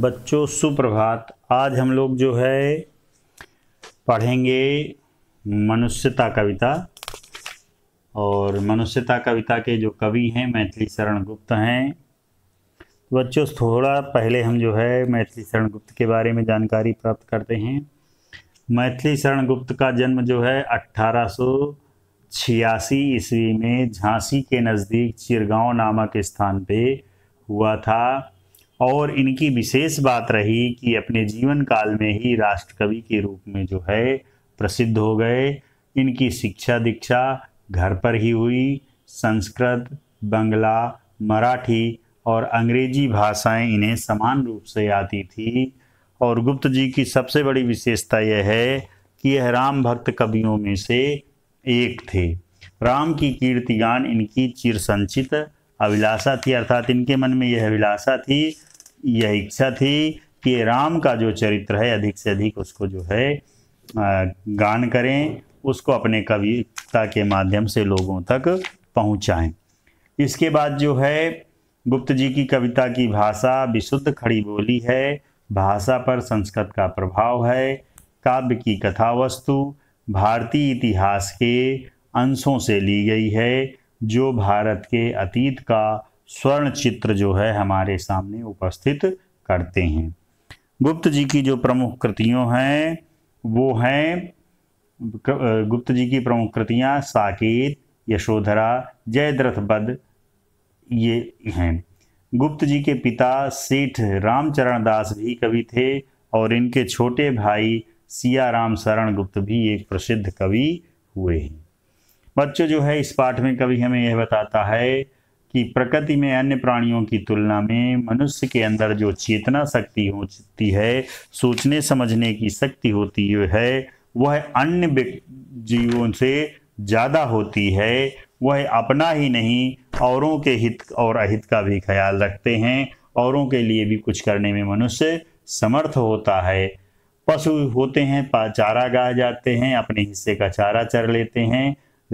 बच्चों सुप्रभात आज हम लोग जो है पढ़ेंगे मनुष्यता कविता और मनुष्यता कविता के जो कवि हैं मैथिली शरण गुप्त हैं बच्चों थोड़ा पहले हम जो है मैथिली शरण गुप्त के बारे में जानकारी प्राप्त करते हैं मैथिली शरण गुप्त का जन्म जो है अट्ठारह छियासी ईस्वी में झांसी के नज़दीक चिरगांव नामक स्थान पे हुआ था और इनकी विशेष बात रही कि अपने जीवन काल में ही राष्ट्रकवि के रूप में जो है प्रसिद्ध हो गए इनकी शिक्षा दीक्षा घर पर ही हुई संस्कृत बंगला मराठी और अंग्रेजी भाषाएं इन्हें समान रूप से आती थी और गुप्त जी की सबसे बड़ी विशेषता यह है कि यह राम भक्त कवियों में से एक थे राम की कीर्तिगान इनकी चिरसंचित अभिलाषा थी अर्थात इनके मन में यह अभिलाषा थी यह इच्छा थी कि राम का जो चरित्र है अधिक से अधिक उसको जो है गान करें उसको अपने कविता के माध्यम से लोगों तक पहुंचाएं। इसके बाद जो है गुप्त जी की कविता की भाषा विशुद्ध खड़ी बोली है भाषा पर संस्कृत का प्रभाव है काव्य की कथा वस्तु भारतीय इतिहास के अंशों से ली गई है जो भारत के अतीत का स्वर्ण चित्र जो है हमारे सामने उपस्थित करते हैं गुप्त जी की जो प्रमुख कृतियों हैं वो हैं गुप्त जी की प्रमुख कृतियाँ साकेत यशोधरा जयद्रथ बद ये हैं गुप्त जी के पिता सेठ रामचरण दास भी कवि थे और इनके छोटे भाई सियाराम शरण गुप्त भी एक प्रसिद्ध कवि हुए हैं बच्चों जो है इस पाठ में कवि हमें यह बताता है कि प्रकृति में अन्य प्राणियों की तुलना में मनुष्य के अंदर जो चेतना शक्ति होती है सोचने समझने की शक्ति होती है वह अन्य जीवों से ज़्यादा होती है वह अपना ही नहीं औरों के हित और अहित का भी ख्याल रखते हैं औरों के लिए भी कुछ करने में मनुष्य समर्थ होता है पशु होते हैं चारा गाह जाते हैं अपने हिस्से का चारा चर लेते हैं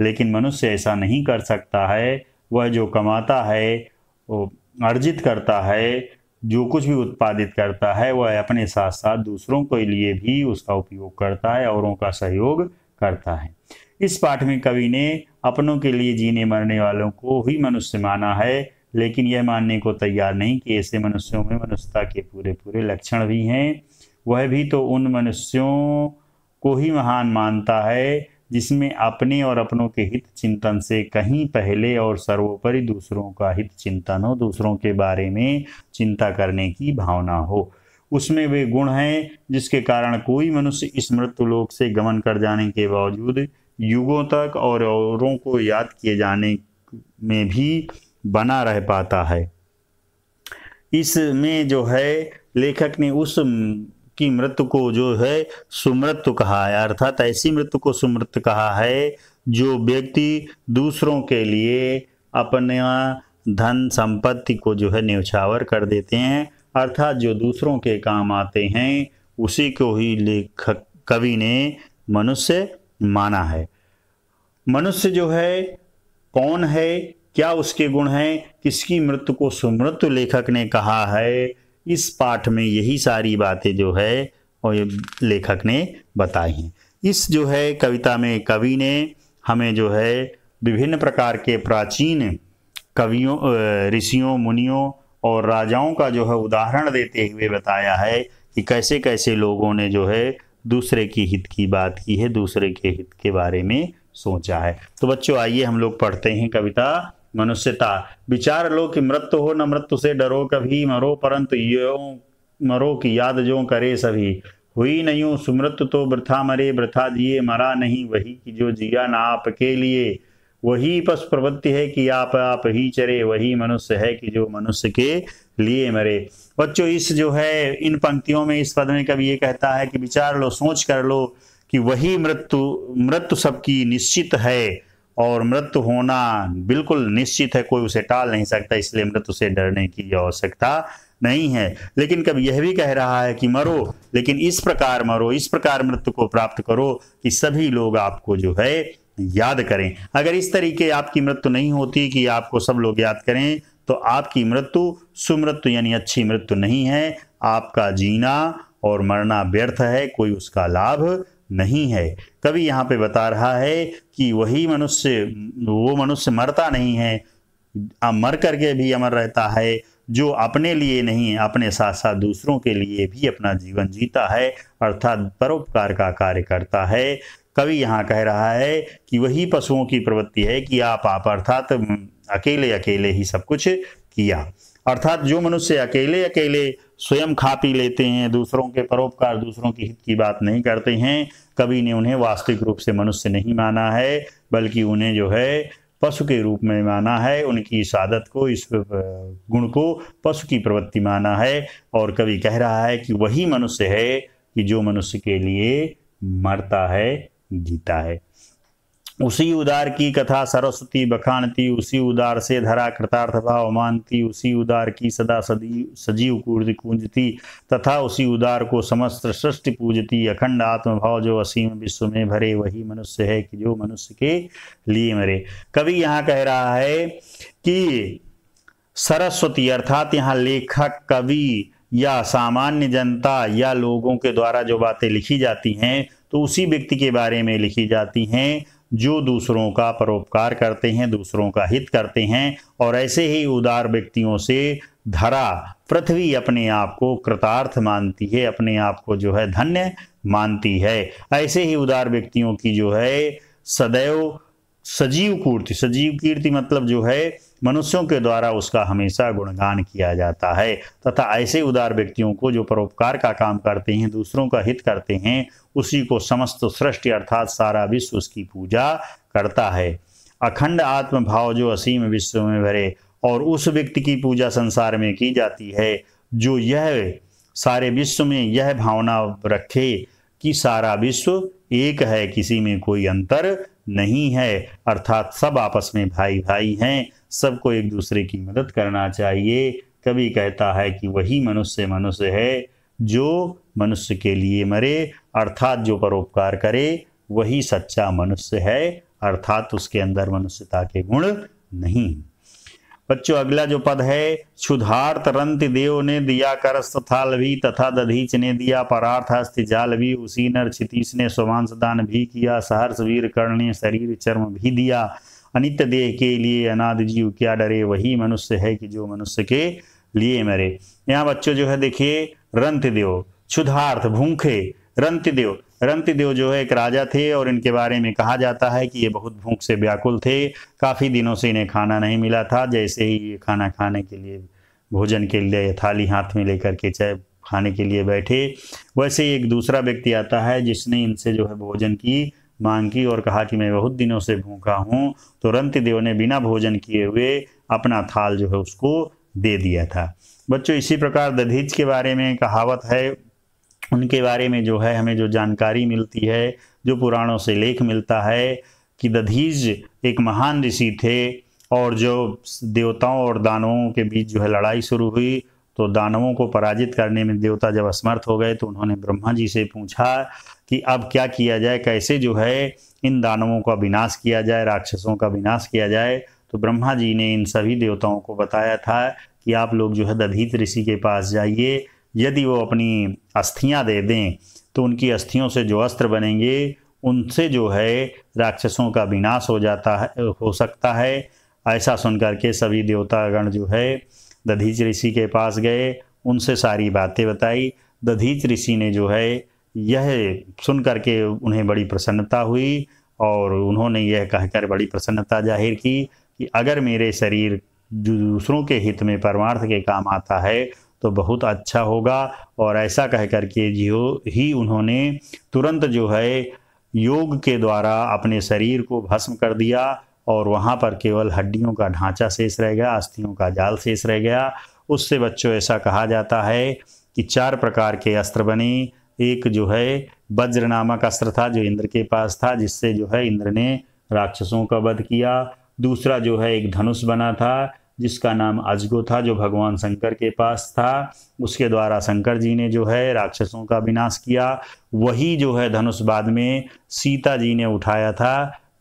लेकिन मनुष्य ऐसा नहीं कर सकता है वह जो कमाता है वो अर्जित करता है जो कुछ भी उत्पादित करता है वह अपने साथ साथ दूसरों के लिए भी उसका उपयोग करता है औरों का सहयोग करता है इस पाठ में कवि ने अपनों के लिए जीने मरने वालों को ही मनुष्य माना है लेकिन यह मानने को तैयार नहीं कि ऐसे मनुष्यों में मनुष्यता के पूरे पूरे लक्षण भी हैं वह भी तो उन मनुष्यों को ही महान मानता है जिसमें अपने और अपनों के हित चिंतन से कहीं पहले और सर्वोपरि दूसरों का हित चिंतन हो दूसरों के बारे में चिंता करने की भावना हो उसमें वे गुण हैं जिसके कारण कोई मनुष्य इस मृत्युलोक से गमन कर जाने के बावजूद युगों तक और औरों को याद किए जाने में भी बना रह पाता है इसमें जो है लेखक ने उस की मृत्यु को जो है सुमृत्यु कहा है अर्थात ऐसी मृत्यु को सुमृत्यु कहा है जो व्यक्ति दूसरों के लिए अपने धन संपत्ति को जो है न्यौछावर कर देते हैं अर्थात जो दूसरों के काम आते हैं उसी को ही लेखक कवि ने मनुष्य माना है मनुष्य जो है कौन है क्या उसके गुण हैं किसकी मृत्यु को सुमृत्यु लेखक ने कहा है इस पाठ में यही सारी बातें जो है और लेखक ने बताई हैं इस जो है कविता में कवि ने हमें जो है विभिन्न प्रकार के प्राचीन कवियों ऋषियों मुनियों और राजाओं का जो है उदाहरण देते हुए बताया है कि कैसे कैसे लोगों ने जो है दूसरे की हित की बात की है दूसरे के हित के बारे में सोचा है तो बच्चों आइए हम लोग पढ़ते हैं कविता मनुष्यता विचार लो कि मृत्यु हो न मृत्यु से डरो कभी मरो परंतु यो मरो की याद जो करे सभी हुई नहीं सुमृत सुमृत्यु तो वृथा मरे वृथा जिए मरा नहीं वही की जो जिया ना आपके लिए वही पशु प्रवृत्ति है कि आप आप ही चरे वही मनुष्य है कि जो मनुष्य के लिए मरे बच्चों इस जो है इन पंक्तियों में इस पद में कभी ये कहता है कि विचार लो सोच कर लो कि वही मृत्यु मृत्यु सबकी निश्चित है और मृत्यु होना बिल्कुल निश्चित है कोई उसे टाल नहीं सकता इसलिए मृत्यु से डरने की आवश्यकता नहीं है लेकिन कब यह भी कह रहा है कि मरो लेकिन इस प्रकार मरो इस प्रकार मृत्यु को प्राप्त करो कि सभी लोग आपको जो है याद करें अगर इस तरीके आपकी मृत्यु नहीं होती कि आपको सब लोग याद करें तो आपकी मृत्यु सुमृत्यु यानी अच्छी मृत्यु नहीं है आपका जीना और मरना व्यर्थ है कोई उसका लाभ नहीं है कवि यहाँ पे बता रहा है कि वही मनुष्य वो मनुष्य मरता नहीं है मर करके भी अमर रहता है जो अपने लिए नहीं अपने साथ साथ दूसरों के लिए भी अपना जीवन जीता है अर्थात परोपकार का कार्य करता है कवि यहाँ कह रहा है कि वही पशुओं की प्रवृत्ति है कि आप आप अर्थात अकेले अकेले ही सब कुछ किया अर्थात जो मनुष्य अकेले अकेले स्वयं खा पी लेते हैं दूसरों के परोपकार दूसरों के हित की बात नहीं करते हैं कभी ने उन्हें वास्तविक रूप से मनुष्य नहीं माना है बल्कि उन्हें जो है पशु के रूप में माना है उनकी इस आदत को इस गुण को पशु की प्रवृत्ति माना है और कवि कह रहा है कि वही मनुष्य है कि जो मनुष्य के लिए मरता है जीता है उसी उदार की कथा सरस्वती बखानती उसी उदार से धरा कृतार्थ भाव मानती उसी उदार की सदा सदी सजीव कूर्ज कूंजती तथा उसी उदार को समस्त सृष्टि पूजती अखंड आत्मभाव जो असीम विश्व में भरे वही मनुष्य है कि जो मनुष्य के लिए मरे कवि यहाँ कह रहा है कि सरस्वती अर्थात यहाँ लेखक कवि या सामान्य जनता या लोगों के द्वारा जो बातें लिखी जाती हैं तो उसी व्यक्ति के बारे में लिखी जाती हैं जो दूसरों का परोपकार करते हैं दूसरों का हित करते हैं और ऐसे ही उदार व्यक्तियों से धरा पृथ्वी अपने आप को कृतार्थ मानती है अपने आप को जो है धन्य मानती है ऐसे ही उदार व्यक्तियों की जो है सदैव सजीव कीर्ति सजीव कीर्ति मतलब जो है मनुष्यों के द्वारा उसका हमेशा गुणगान किया जाता है तथा ऐसे उदार व्यक्तियों को जो परोपकार का काम करते हैं दूसरों का हित करते हैं उसी को समस्त सृष्टि अर्थात सारा विश्व उसकी पूजा करता है अखंड आत्मभाव जो असीम विश्व में भरे और उस व्यक्ति की पूजा संसार में की जाती है जो यह सारे विश्व में यह भावना रखे कि सारा विश्व एक है किसी में कोई अंतर नहीं है अर्थात सब आपस में भाई भाई हैं सबको एक दूसरे की मदद करना चाहिए कभी कहता है कि वही मनुष्य मनुष्य है जो मनुष्य के लिए मरे अर्थात जो परोपकार करे वही सच्चा मनुष्य है अर्थात उसके अंदर मनुष्यता के गुण नहीं बच्चों अगला जो पद है क्षुधार्थ रंत देव ने दिया कर स्थाल भी तथा दधीच ने दिया परार्थ अस्थि जाल भी उसी नर क्षितीश ने स्वांश दान भी किया सहर्ष वीर कर्ण ने शरीर चर्म भी दिया अनित्य देह के लिए अनाद जीव क्या डरे वही मनुष्य है कि जो मनुष्य के लिए मरे यहाँ बच्चों जो है देखिए रंत देव क्षुधार्थ भूखे रंत देव रंतिदेव जो है एक राजा थे और इनके बारे में कहा जाता है कि ये बहुत भूख से व्याकुल थे काफ़ी दिनों से इन्हें खाना नहीं मिला था जैसे ही ये खाना खाने के लिए भोजन के लिए थाली हाथ में लेकर के चाहे खाने के लिए बैठे वैसे ही एक दूसरा व्यक्ति आता है जिसने इनसे जो है भोजन की मांग की और कहा कि मैं बहुत दिनों से भूखा हूँ तो रंतिदेव ने बिना भोजन किए हुए अपना थाल जो है उसको दे दिया था बच्चों इसी प्रकार दधीच के बारे में कहावत है उनके बारे में जो है हमें जो जानकारी मिलती है जो पुराणों से लेख मिलता है कि दधीज एक महान ऋषि थे और जो देवताओं और दानवों के बीच जो है लड़ाई शुरू हुई तो दानवों को पराजित करने में देवता जब असमर्थ हो गए तो उन्होंने ब्रह्मा जी से पूछा कि अब क्या किया जाए कैसे जो है इन दानवों का विनाश किया जाए राक्षसों का विनाश किया जाए तो ब्रह्मा जी ने इन सभी देवताओं को बताया था कि आप लोग जो है दधीत ऋषि के पास जाइए यदि वो अपनी अस्थियाँ दे दें तो उनकी अस्थियों से जो अस्त्र बनेंगे उनसे जो है राक्षसों का विनाश हो जाता है हो सकता है ऐसा सुन करके सभी देवतागण जो है दधीच ऋषि के पास गए उनसे सारी बातें बताई दधीच ऋषि ने जो है यह सुन करके उन्हें बड़ी प्रसन्नता हुई और उन्होंने यह कहकर बड़ी प्रसन्नता जाहिर की कि अगर मेरे शरीर दूसरों के हित में परमार्थ के काम आता है तो बहुत अच्छा होगा और ऐसा कह कर के जो ही उन्होंने तुरंत जो है योग के द्वारा अपने शरीर को भस्म कर दिया और वहाँ पर केवल हड्डियों का ढांचा शेष रह गया अस्थियों का जाल शेष रह गया उससे बच्चों ऐसा कहा जाता है कि चार प्रकार के अस्त्र बने एक जो है वज्र नामक अस्त्र था जो इंद्र के पास था जिससे जो है इंद्र ने राक्षसों का वध किया दूसरा जो है एक धनुष बना था जिसका नाम अजगो था जो भगवान शंकर के पास था उसके द्वारा शंकर जी ने जो है राक्षसों का विनाश किया वही जो है धनुष बाद में सीता जी ने उठाया था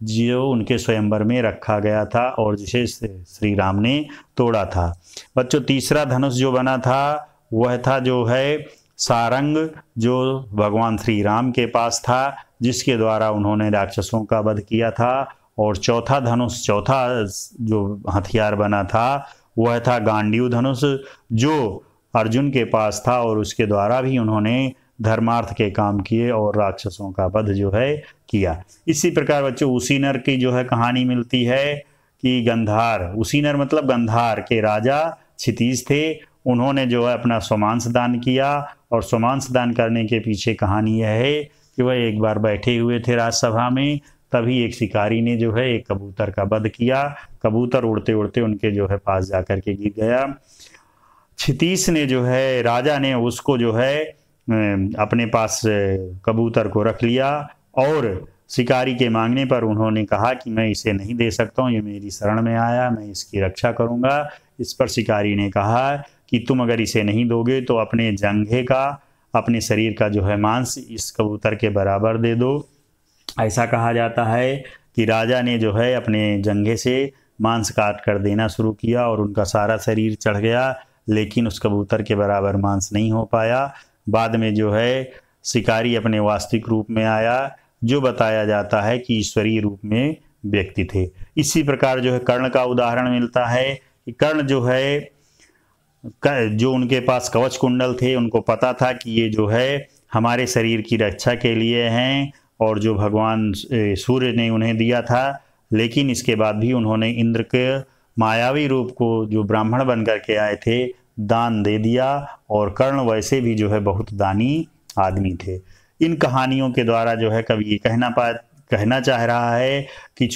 जो उनके स्वयंवर में रखा गया था और जिसे श्री राम ने तोड़ा था बच्चों तीसरा धनुष जो बना था वह था जो है सारंग जो भगवान श्री राम के पास था जिसके द्वारा उन्होंने राक्षसों का वध किया था और चौथा धनुष चौथा जो हथियार बना था वह था गांडीव धनुष जो अर्जुन के पास था और उसके द्वारा भी उन्होंने धर्मार्थ के काम किए और राक्षसों का वध जो है किया इसी प्रकार बच्चों उसीनर की जो है कहानी मिलती है कि गंधार उसीनर मतलब गंधार के राजा क्षितिज थे उन्होंने जो है अपना सोमांस दान किया और सोमांस दान करने के पीछे कहानी यह है कि वह एक बार बैठे हुए थे राजसभा में तभी एक शिकारी ने जो है एक कबूतर का वध किया कबूतर उड़ते उड़ते उनके जो है पास जा कर के गिर गया छितीस ने जो है राजा ने उसको जो है अपने पास कबूतर को रख लिया और शिकारी के मांगने पर उन्होंने कहा कि मैं इसे नहीं दे सकता हूँ ये मेरी शरण में आया मैं इसकी रक्षा करूँगा इस पर शिकारी ने कहा कि तुम अगर इसे नहीं दोगे तो अपने जंघे का अपने शरीर का जो है मांस इस कबूतर के बराबर दे दो ऐसा कहा जाता है कि राजा ने जो है अपने जंगे से मांस काट कर देना शुरू किया और उनका सारा शरीर चढ़ गया लेकिन उस कबूतर के बराबर मांस नहीं हो पाया बाद में जो है शिकारी अपने वास्तविक रूप में आया जो बताया जाता है कि ईश्वरीय रूप में व्यक्ति थे इसी प्रकार जो है कर्ण का उदाहरण मिलता है कि कर्ण जो है जो उनके पास कवच कुंडल थे उनको पता था कि ये जो है हमारे शरीर की रक्षा के लिए हैं और जो भगवान सूर्य ने उन्हें दिया था लेकिन इसके बाद भी उन्होंने इंद्र के मायावी रूप को जो ब्राह्मण बन करके के आए थे दान दे दिया और कर्ण वैसे भी जो है बहुत दानी आदमी थे इन कहानियों के द्वारा जो है कवि ये कहना पा कहना चाह रहा है कि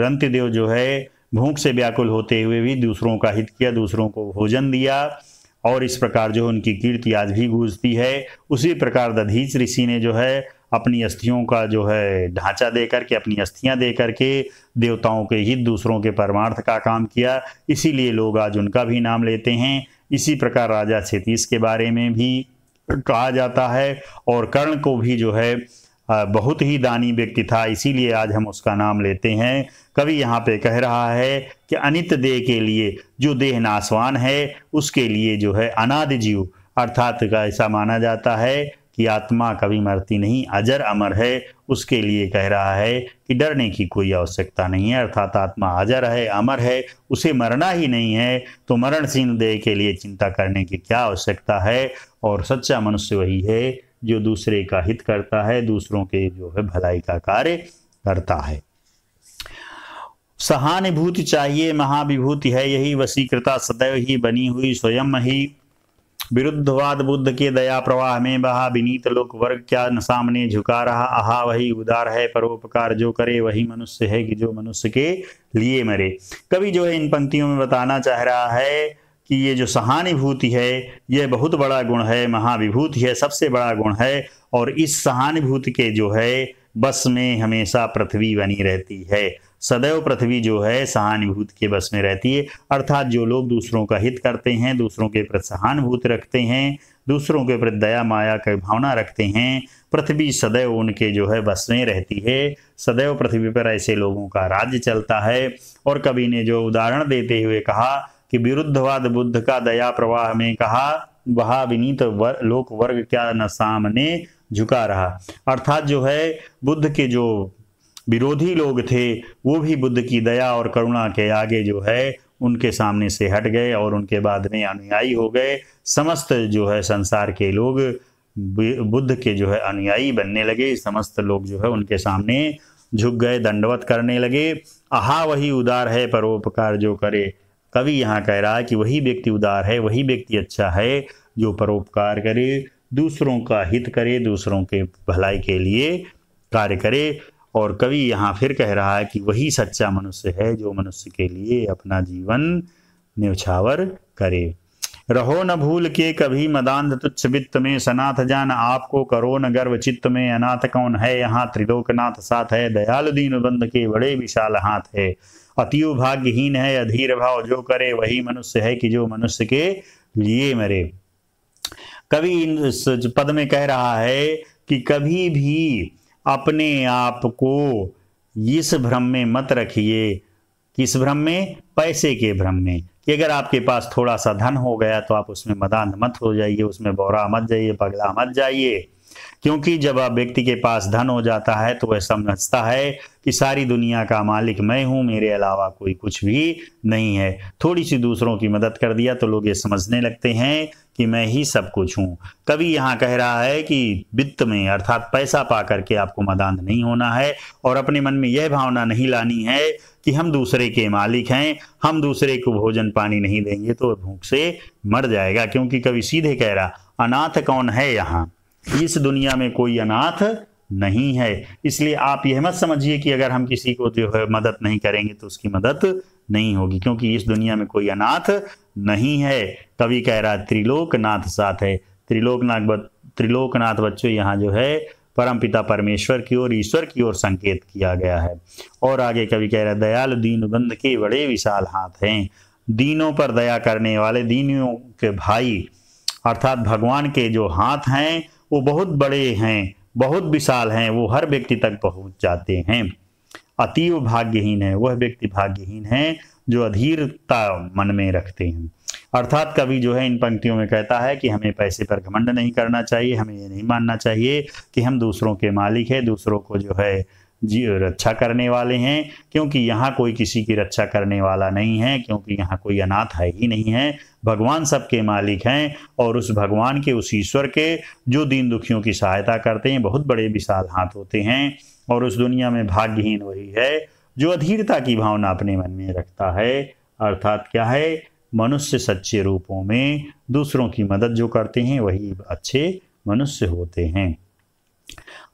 रंतदेव जो है भूख से व्याकुल होते हुए भी दूसरों का हित किया दूसरों को भोजन दिया और इस प्रकार जो उनकी कीर्ति आज भी गूंजती है उसी प्रकार दधीच ऋषि ने जो है अपनी अस्थियों का जो है ढांचा दे करके अपनी अस्थियां दे करके देवताओं के हित दूसरों के परमार्थ का काम किया इसीलिए लोग आज उनका भी नाम लेते हैं इसी प्रकार राजा क्षेत्रीस के बारे में भी कहा जाता है और कर्ण को भी जो है बहुत ही दानी व्यक्ति था इसीलिए आज हम उसका नाम लेते हैं कवि यहाँ पे कह रहा है कि अनित देह के लिए जो देह नासवान है उसके लिए जो है अनाद जीव अर्थात का ऐसा माना जाता है कि आत्मा कभी मरती नहीं अजर अमर है उसके लिए कह रहा है कि डरने की कोई आवश्यकता नहीं है अर्थात आत्मा अजर है अमर है उसे मरना ही नहीं है तो मरणसीन देह के लिए चिंता करने की क्या आवश्यकता है और सच्चा मनुष्य वही है जो दूसरे का हित करता है दूसरों के जो है भलाई का कार्य करता है सहानुभूति चाहिए महाविभूति है यही वसीकृता सदैव ही बनी हुई स्वयं ही विरुद्धवाद बुद्ध के दया प्रवाह में बहा विनीत लोक वर्ग क्या सामने झुका रहा आहा वही उदार है परोपकार जो करे वही मनुष्य है कि जो मनुष्य के लिए मरे कवि जो है इन पंक्तियों में बताना चाह रहा है कि ये जो सहानुभूति है यह बहुत बड़ा गुण है महाविभूति है सबसे बड़ा गुण है और इस सहानुभूति के जो है बस में हमेशा पृथ्वी बनी रहती है सदैव पृथ्वी जो है सहानुभूति के बस में रहती है अर्थात जो लोग दूसरों का हित करते हैं दूसरों के प्रति सहानुभूति रखते हैं दूसरों के प्रति दया माया की भावना रखते हैं पृथ्वी सदैव उनके जो है बस में रहती है सदैव पृथ्वी पर ऐसे लोगों का राज्य चलता है और कवि ने जो उदाहरण देते हुए कहा कि विरुद्धवाद बुद्ध का दया प्रवाह में कहा वह विनीत वर, लोक वर्ग क्या न सामने झुका रहा अर्थात जो है बुद्ध के जो विरोधी लोग थे वो भी बुद्ध की दया और करुणा के आगे जो है उनके सामने से हट गए और उनके बाद में अनुयायी हो गए समस्त जो है संसार के लोग बुद्ध के जो है अनुयायी बनने लगे समस्त लोग जो है उनके सामने झुक गए दंडवत करने लगे आहा वही उदार है परोपकार जो करे कवि यहाँ कह रहा है कि वही व्यक्ति उदार है वही व्यक्ति अच्छा है जो परोपकार करे दूसरों का हित करे दूसरों के भलाई के लिए कार्य करे और कवि यहाँ फिर कह रहा है कि वही सच्चा मनुष्य है जो मनुष्य के लिए अपना जीवन न्यौछावर करे रहो न भूल के कभी मदान तुच्छ वित्त में सनाथ जान आपको करो न गर्व चित्त में अनाथ कौन है यहाँ त्रिलोकनाथ साथ है दयालु दीन बंद के बड़े विशाल हाथ है अतियो भाग्यहीन है अधीर भाव जो करे वही मनुष्य है कि जो मनुष्य के लिए मरे कवि इस पद में कह रहा है कि कभी भी अपने आप को इस भ्रम में मत रखिए किस भ्रम में पैसे के भ्रम में कि अगर आपके पास थोड़ा सा धन हो गया तो आप उसमें मदान मत हो जाइए उसमें बौरा मत जाइए पगला मत जाइए क्योंकि जब आप व्यक्ति के पास धन हो जाता है तो वह समझता है कि सारी दुनिया का मालिक मैं हूं मेरे अलावा कोई कुछ भी नहीं है थोड़ी सी दूसरों की मदद कर दिया तो लोग ये समझने लगते हैं कि मैं ही सब कुछ हूँ कवि यहाँ कह रहा है कि वित्त में अर्थात पैसा पा करके आपको मदान नहीं होना है और अपने मन में यह भावना नहीं लानी है कि हम दूसरे के मालिक हैं हम दूसरे को भोजन पानी नहीं देंगे तो भूख से मर जाएगा क्योंकि कवि सीधे कह रहा अनाथ कौन है यहाँ इस दुनिया में कोई अनाथ नहीं है इसलिए आप यह मत समझिए कि अगर हम किसी को जो है मदद नहीं करेंगे तो उसकी मदद नहीं होगी क्योंकि इस दुनिया में कोई अनाथ नहीं है कवि कह रहा है त्रिलोकनाथ साथ है त्रिलोकनाथ त्रिलोकनाथ बच्चों यहाँ जो है परमपिता परमेश्वर की ओर ईश्वर की ओर संकेत किया गया है और आगे कवि कह रहा है दयाल बंध के बड़े विशाल हाथ हैं दीनों पर दया करने वाले दीनों के भाई अर्थात भगवान के जो हाथ हैं वो बहुत बड़े हैं बहुत विशाल हैं वो हर व्यक्ति तक पहुंच जाते हैं अतीव भाग्यहीन है वह व्यक्ति भाग्यहीन है जो अधीरता मन में रखते हैं अर्थात कवि जो है इन पंक्तियों में कहता है कि हमें पैसे पर घमंड नहीं करना चाहिए हमें ये नहीं मानना चाहिए कि हम दूसरों के मालिक है दूसरों को जो है जी रक्षा करने वाले हैं क्योंकि यहाँ कोई किसी की रक्षा करने वाला नहीं है क्योंकि यहाँ कोई अनाथ है ही नहीं है भगवान सबके मालिक हैं और उस भगवान के उस ईश्वर के जो दीन दुखियों की सहायता करते हैं बहुत बड़े विशाल हाथ होते हैं और उस दुनिया में भाग्यहीन वही है जो अधीरता की भावना अपने मन में रखता है अर्थात क्या है मनुष्य सच्चे रूपों में दूसरों की मदद जो करते हैं वही अच्छे मनुष्य होते हैं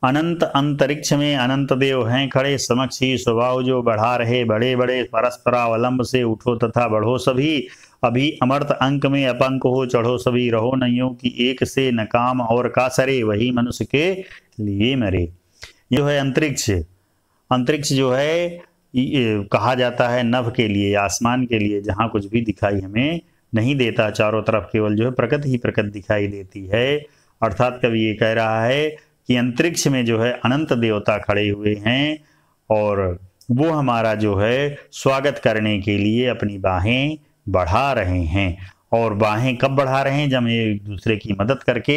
अनंत अंतरिक्ष में अनंत देव हैं खड़े समक्ष ही स्वभाव जो बढ़ा रहे बड़े बड़े परस्परावलंब से उठो तथा बढ़ो सभी अभी अमर्त अंक में अपंक हो चढ़ो सभी रहो नहीं की एक से नकाम और का सरे वही मनुष्य के लिए मरे जो है अंतरिक्ष अंतरिक्ष जो है कहा जाता है नभ के लिए आसमान के लिए जहाँ कुछ भी दिखाई हमें नहीं देता चारों तरफ केवल जो है प्रकृति ही प्रकृति दिखाई देती है अर्थात कवि ये कह रहा है कि अंतरिक्ष में जो है अनंत देवता खड़े हुए हैं और वो हमारा जो है स्वागत करने के लिए अपनी बाहें बढ़ा रहे हैं और बाहें कब बढ़ा रहे हैं जब हम एक दूसरे की मदद करके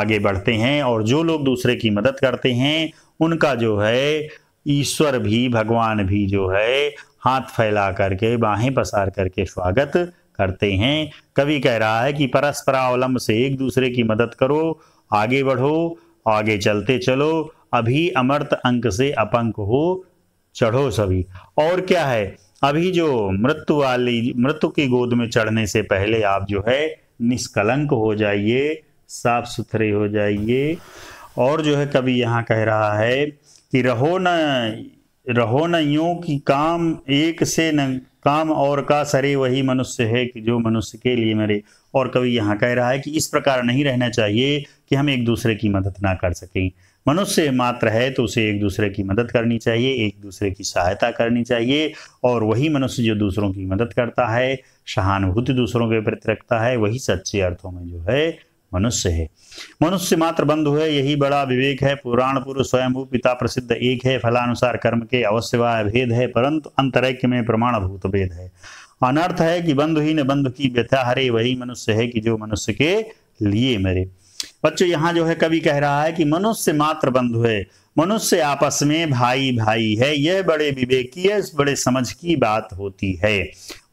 आगे बढ़ते हैं और जो लोग दूसरे की मदद करते हैं उनका जो है ईश्वर भी भगवान भी जो है हाथ फैला करके बाहें पसार करके स्वागत करते हैं कवि कह रहा है कि परस्परावलंब से एक दूसरे की मदद करो आगे बढ़ो आगे चलते चलो अभी अमर्त अंक से अपंक हो चढ़ो सभी और क्या है अभी जो मृत्यु वाली मृत्यु की गोद में चढ़ने से पहले आप जो है निष्कलंक हो जाइए साफ सुथरे हो जाइए और जो है कभी यहाँ कह रहा है कि रहो न रहो न यूं कि काम एक से न काम और का सरे वही मनुष्य है कि जो मनुष्य के लिए मरे और कभी यहाँ कह रहा है कि इस प्रकार नहीं रहना चाहिए कि हम एक दूसरे की मदद ना कर सकें मनुष्य मात्र है तो उसे एक दूसरे की मदद करनी चाहिए एक दूसरे की सहायता करनी चाहिए और वही मनुष्य जो दूसरों की मदद करता है सहानुभूति दूसरों के प्रति रखता है वही सच्चे अर्थों में जो है मनुष्य है मनुष्य मात्र बंधु है यही बड़ा विवेक है पुराण पूर्व स्वयंभू पिता प्रसिद्ध एक है फलानुसार कर्म के अवश्य भेद है परंतु अंतरैक्य में प्रमाण भूत भेद है अनर्थ है कि बंधु ही बंधुहीन बंधु की व्यथा हरे वही मनुष्य है कि जो मनुष्य के लिए मरे बच्चों यहाँ जो है कवि कह रहा है कि मनुष्य मात्र बंधु है मनुष्य आपस में भाई भाई है यह बड़े विवेक की है इस बड़े समझ की बात होती है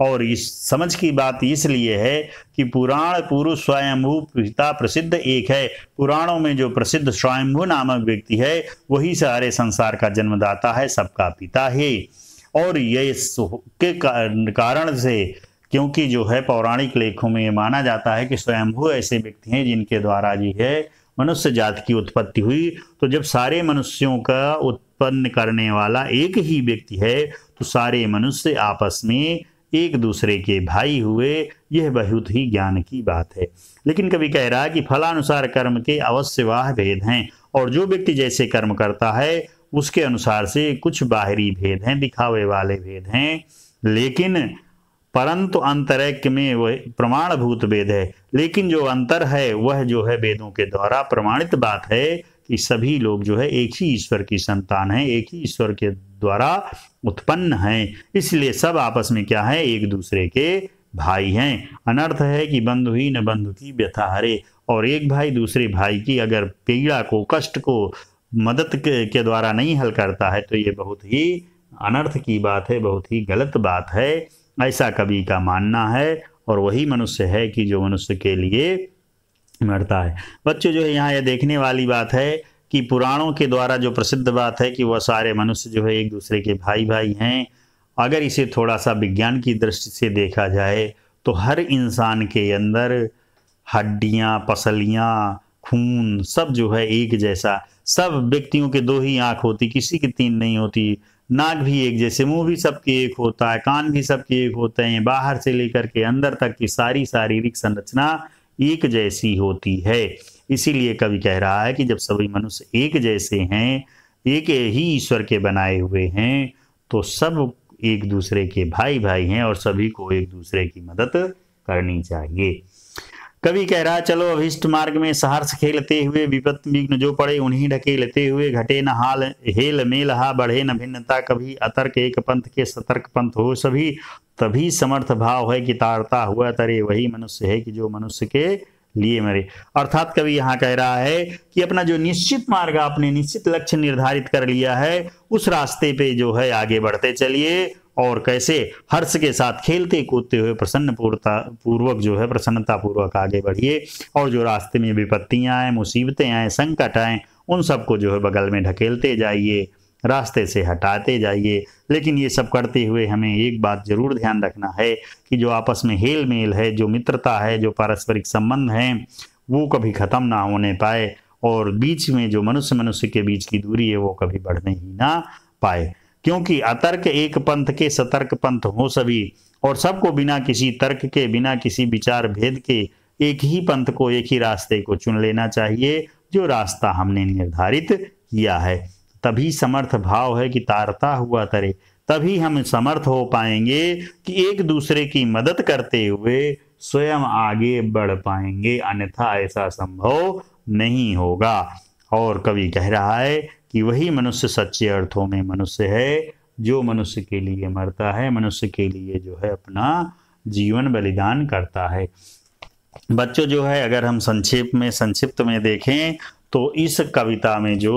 और इस समझ की बात इसलिए है कि पुराण पुरुष स्वयंभू पिता प्रसिद्ध एक है पुराणों में जो प्रसिद्ध स्वयंभू नामक व्यक्ति है वही सारे संसार का जन्मदाता है सबका पिता है और ये के कारण से क्योंकि जो है पौराणिक लेखों में ये माना जाता है कि स्वयंभू ऐसे व्यक्ति हैं जिनके द्वारा जी है मनुष्य जात की उत्पत्ति हुई तो जब सारे मनुष्यों का उत्पन्न करने वाला एक ही व्यक्ति है तो सारे मनुष्य आपस में एक दूसरे के भाई हुए यह बहुत ही ज्ञान की बात है लेकिन कभी कह रहा है कि फलानुसार कर्म के अवश्य वाह भेद हैं और जो व्यक्ति जैसे कर्म करता है उसके अनुसार से कुछ बाहरी भेद हैं दिखावे वाले भेद हैं लेकिन परंतु अंतरैक्य में वह प्रमाणभूत वेद है लेकिन जो अंतर है वह जो है वेदों के द्वारा प्रमाणित बात है कि सभी लोग जो है एक ही ईश्वर की संतान है एक ही ईश्वर के द्वारा उत्पन्न हैं इसलिए सब आपस में क्या है एक दूसरे के भाई हैं अनर्थ है कि बंधु ही न बंधु की व्यथा हरे और एक भाई दूसरे भाई की अगर पीड़ा को कष्ट को मदद के, के द्वारा नहीं हल करता है तो ये बहुत ही अनर्थ की बात है बहुत ही गलत बात है ऐसा कवि का मानना है और वही मनुष्य है कि जो मनुष्य के लिए मरता है बच्चों जो है यहाँ यह देखने वाली बात है कि पुराणों के द्वारा जो प्रसिद्ध बात है कि वह सारे मनुष्य जो है एक दूसरे के भाई भाई हैं अगर इसे थोड़ा सा विज्ञान की दृष्टि से देखा जाए तो हर इंसान के अंदर हड्डियाँ पसलियाँ खून सब जो है एक जैसा सब व्यक्तियों के दो ही आँख होती किसी की तीन नहीं होती नाक भी एक जैसे मुंह भी सबके एक होता है कान भी सबके एक होते हैं बाहर से लेकर के अंदर तक की सारी शारीरिक संरचना एक जैसी होती है इसीलिए कवि कह रहा है कि जब सभी मनुष्य एक जैसे हैं एक ही ईश्वर के बनाए हुए हैं तो सब एक दूसरे के भाई भाई हैं और सभी को एक दूसरे की मदद करनी चाहिए कवि कह रहा चलो अभिष्ट मार्ग में सहर्ष खेलते हुए विपत्त विघ्न जो पड़े उन्हीं ढके लेते हुए घटे न हाल हेल मेल हा बढ़े न भिन्नता कभी अतर्क एक पंथ के सतर्क पंथ हो सभी तभी समर्थ भाव है कि तारता हुआ तरे वही मनुष्य है कि जो मनुष्य के लिए मरे अर्थात कवि यहाँ कह रहा है कि अपना जो निश्चित मार्ग आपने निश्चित लक्ष्य निर्धारित कर लिया है उस रास्ते पे जो है आगे बढ़ते चलिए और कैसे हर्ष के साथ खेलते कूदते हुए प्रसन्न पूर्वक जो है प्रसन्नता पूर्वक आगे बढ़िए और जो रास्ते में विपत्तियाँ आएँ मुसीबतें आएँ संकट आएँ उन सबको जो है बगल में ढकेलते जाइए रास्ते से हटाते जाइए लेकिन ये सब करते हुए हमें एक बात ज़रूर ध्यान रखना है कि जो आपस में हेल मेल है जो मित्रता है जो पारस्परिक संबंध है वो कभी ख़त्म ना होने पाए और बीच में जो मनुष्य मनुष्य के बीच की दूरी है वो कभी बढ़ने ही ना पाए क्योंकि अतर्क एक पंथ के सतर्क पंथ हो सभी और सबको बिना किसी तर्क के बिना किसी विचार भेद के एक ही पंथ को एक ही रास्ते को चुन लेना चाहिए जो रास्ता हमने निर्धारित किया है तभी समर्थ भाव है कि तारता हुआ तरे तभी हम समर्थ हो पाएंगे कि एक दूसरे की मदद करते हुए स्वयं आगे बढ़ पाएंगे अन्यथा ऐसा संभव नहीं होगा और कवि कह रहा है कि वही मनुष्य सच्चे अर्थों में मनुष्य है जो मनुष्य के लिए मरता है मनुष्य के लिए जो है अपना जीवन बलिदान करता है बच्चों जो है अगर हम संक्षेप में संक्षिप्त में देखें तो इस कविता में जो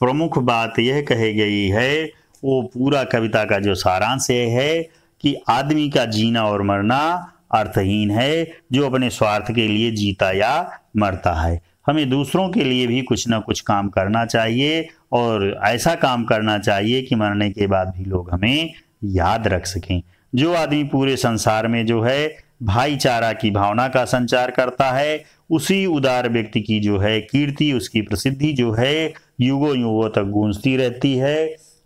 प्रमुख बात यह कही गई है वो पूरा कविता का जो सारांश यह है कि आदमी का जीना और मरना अर्थहीन है जो अपने स्वार्थ के लिए जीता या मरता है हमें दूसरों के लिए भी कुछ ना कुछ काम करना चाहिए और ऐसा काम करना चाहिए कि मरने के बाद भी लोग हमें याद रख सकें जो आदमी पूरे संसार में जो है भाईचारा की भावना का संचार करता है उसी उदार व्यक्ति की जो है कीर्ति उसकी प्रसिद्धि जो है युगों युगों तक गूंजती रहती है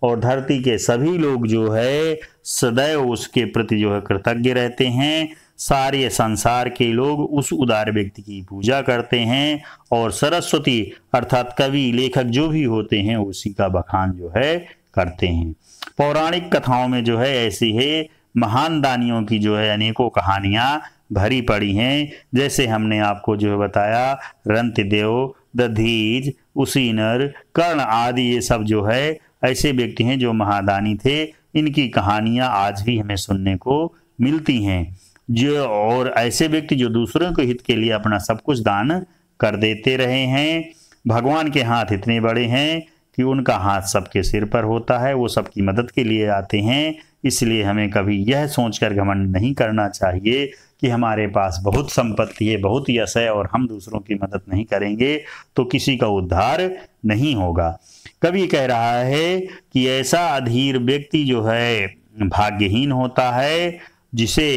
और धरती के सभी लोग जो है सदैव उसके प्रति जो है कृतज्ञ रहते हैं सारे संसार के लोग उस उदार व्यक्ति की पूजा करते हैं और सरस्वती अर्थात कवि लेखक जो भी होते हैं उसी का बखान जो है करते हैं पौराणिक कथाओं में जो है ऐसी है महान दानियों की जो है अनेकों कहानियां भरी पड़ी हैं जैसे हमने आपको जो है बताया रंतदेव दधीज उसीनर कर्ण आदि ये सब जो है ऐसे व्यक्ति हैं जो महादानी थे इनकी कहानियां आज भी हमें सुनने को मिलती हैं जो और ऐसे व्यक्ति जो दूसरों के हित के लिए अपना सब कुछ दान कर देते रहे हैं भगवान के हाथ इतने बड़े हैं कि उनका हाथ सबके सिर पर होता है वो सबकी मदद के लिए आते हैं इसलिए हमें कभी यह सोचकर घमंड नहीं करना चाहिए कि हमारे पास बहुत संपत्ति है बहुत यश है और हम दूसरों की मदद नहीं करेंगे तो किसी का उद्धार नहीं होगा कवि कह रहा है कि ऐसा अधीर व्यक्ति जो है भाग्यहीन होता है जिसे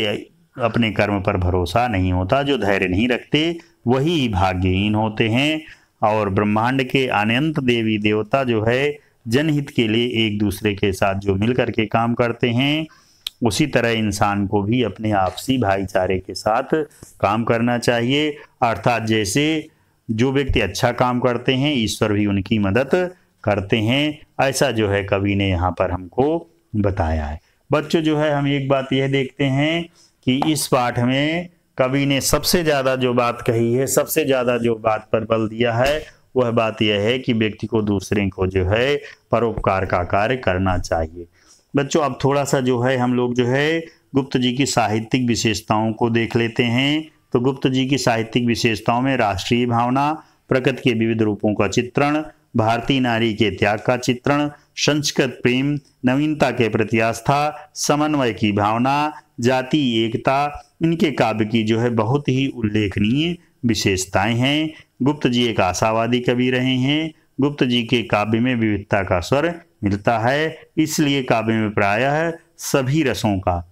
अपने कर्म पर भरोसा नहीं होता जो धैर्य नहीं रखते वही भाग्यहीन होते हैं और ब्रह्मांड के अनंत देवी देवता जो है जनहित के लिए एक दूसरे के साथ जो मिल करके काम करते हैं उसी तरह इंसान को भी अपने आपसी भाईचारे के साथ काम करना चाहिए अर्थात जैसे जो व्यक्ति अच्छा काम करते हैं ईश्वर भी उनकी मदद करते हैं ऐसा जो है कवि ने यहाँ पर हमको बताया है बच्चों जो है हम एक बात यह देखते हैं कि इस पाठ में कवि ने सबसे ज़्यादा जो बात कही है सबसे ज़्यादा जो बात पर बल दिया है वह बात यह है कि व्यक्ति को दूसरे को जो है परोपकार का कार्य करना चाहिए बच्चों अब थोड़ा सा जो है हम लोग जो है गुप्त जी की साहित्यिक विशेषताओं को देख लेते हैं तो गुप्त जी की साहित्यिक विशेषताओं में राष्ट्रीय भावना प्रकृति के विविध रूपों का चित्रण भारतीय नारी के त्याग का चित्रण संस्कृत प्रेम नवीनता के प्रति आस्था समन्वय की भावना जाति एकता इनके काव्य की जो है बहुत ही उल्लेखनीय विशेषताएं हैं गुप्त जी एक आशावादी कवि रहे हैं गुप्त जी के काव्य में विविधता का स्वर मिलता है इसलिए काव्य में प्रायः सभी रसों का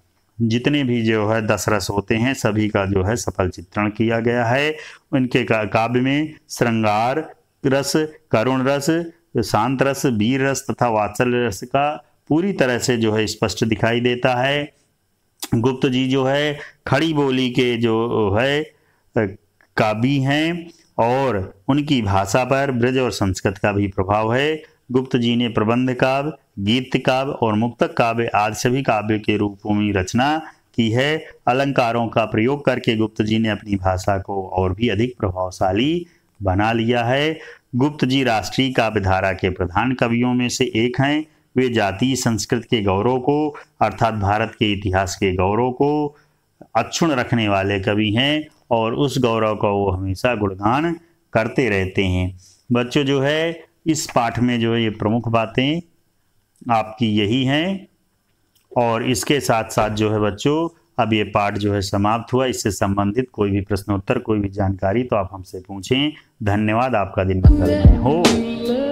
जितने भी जो है दस रस होते हैं सभी का जो है सफल चित्रण किया गया है उनके काव्य में श्रृंगार रस करुण रस शांत रस वीर रस तथा वात्सल्य रस का पूरी तरह से जो है स्पष्ट दिखाई देता है गुप्त जी जो है खड़ी बोली के जो है काबी हैं और उनकी भाषा पर ब्रज और संस्कृत का भी प्रभाव है गुप्त जी ने प्रबंध काव्य गीत काव्य और मुक्तक काव्य आदि सभी काव्य के रूपों में रचना की है अलंकारों का प्रयोग करके गुप्त जी ने अपनी भाषा को और भी अधिक प्रभावशाली बना लिया है गुप्त जी राष्ट्रीय काव्यधारा के प्रधान कवियों में से एक हैं वे जातीय संस्कृत के गौरव को अर्थात भारत के इतिहास के गौरव को अक्षुण रखने वाले कवि हैं और उस गौरव का वो हमेशा गुणगान करते रहते हैं बच्चों जो है इस पाठ में जो है ये प्रमुख बातें आपकी यही हैं और इसके साथ साथ जो है बच्चों अब ये पाठ जो है समाप्त हुआ इससे संबंधित कोई भी प्रश्नोत्तर कोई भी जानकारी तो आप हमसे पूछें धन्यवाद आपका दिन मंगलमय हो